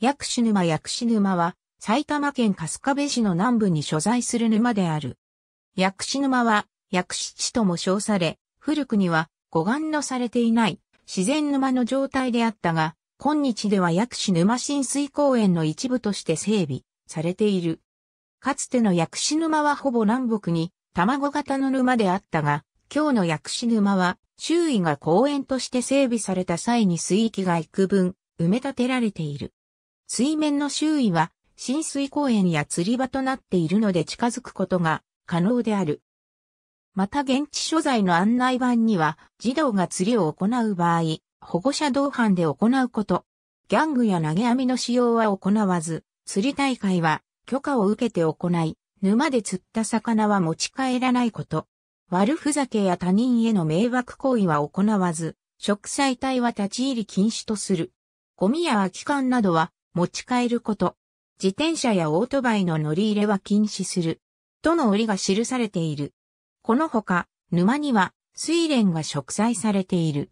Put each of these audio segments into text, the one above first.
薬師沼薬師沼は、埼玉県春日部市の南部に所在する沼である。薬師沼は、薬師地とも称され、古くには、護岸のされていない自然沼の状態であったが、今日では薬師沼浸水公園の一部として整備されている。かつての薬師沼はほぼ南北に卵型の沼であったが、今日の薬師沼は周囲が公園として整備された際に水域が幾分埋め立てられている。水面の周囲は浸水公園や釣り場となっているので近づくことが可能である。また現地所在の案内板には児童が釣りを行う場合、保護者同伴で行うこと、ギャングや投げ網の使用は行わず、釣り大会は許可を受けて行い、沼で釣った魚は持ち帰らないこと。悪ふざけや他人への迷惑行為は行わず、植栽帯は立ち入り禁止とする。ゴミや空き缶などは持ち帰ること、自転車やオートバイの乗り入れは禁止する、との折が記されている。このほか、沼には、水蓮が植栽されている。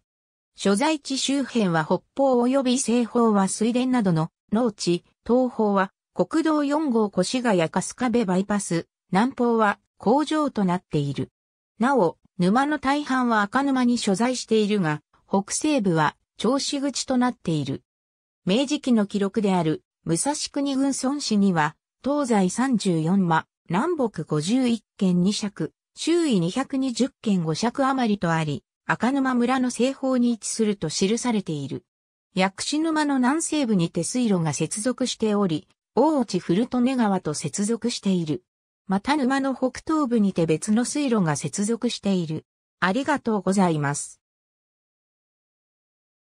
所在地周辺は北方及び西方は水田などの農地、東方は国道4号越谷春日部バイパス、南方は工場となっている。なお、沼の大半は赤沼に所在しているが、北西部は調子口となっている。明治期の記録である、武蔵国軍村市には、東西34間、南北51軒2尺、周囲220軒5尺余りとあり、赤沼村の西方に位置すると記されている。薬師沼の南西部に手水路が接続しており、大内古利根川と接続している。また沼の北東部にて別の水路が接続している。ありがとうございます。